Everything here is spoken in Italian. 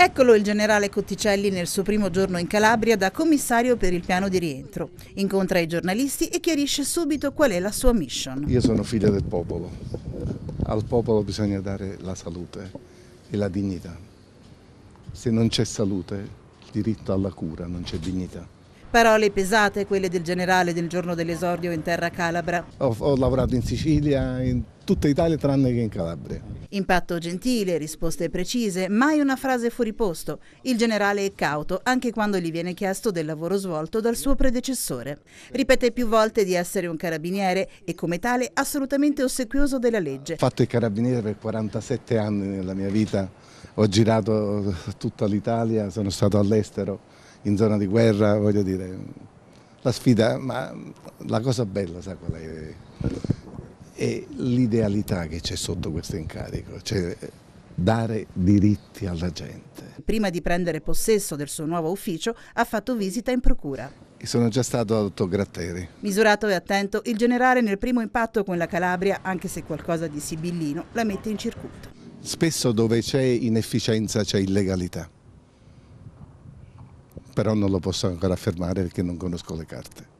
Eccolo il generale Cotticelli nel suo primo giorno in Calabria da commissario per il piano di rientro. Incontra i giornalisti e chiarisce subito qual è la sua mission. Io sono figlio del popolo. Al popolo bisogna dare la salute e la dignità. Se non c'è salute, il diritto alla cura, non c'è dignità. Parole pesate quelle del generale del giorno dell'esordio in terra calabra. Ho, ho lavorato in Sicilia, in tutta Italia tranne che in Calabria Impatto gentile, risposte precise, mai una frase fuori posto. Il generale è cauto anche quando gli viene chiesto del lavoro svolto dal suo predecessore. Ripete più volte di essere un carabiniere e come tale assolutamente ossequioso della legge. Ho fatto il carabiniere per 47 anni nella mia vita, ho girato tutta l'Italia, sono stato all'estero, in zona di guerra, voglio dire, la sfida, ma la cosa bella, sa qual è? e l'idealità che c'è sotto questo incarico, cioè dare diritti alla gente. Prima di prendere possesso del suo nuovo ufficio ha fatto visita in procura. Sono già stato ad Otto Gratteri. Misurato e attento, il generale nel primo impatto con la Calabria, anche se qualcosa di sibillino, la mette in circuito. Spesso dove c'è inefficienza c'è illegalità, però non lo posso ancora affermare perché non conosco le carte.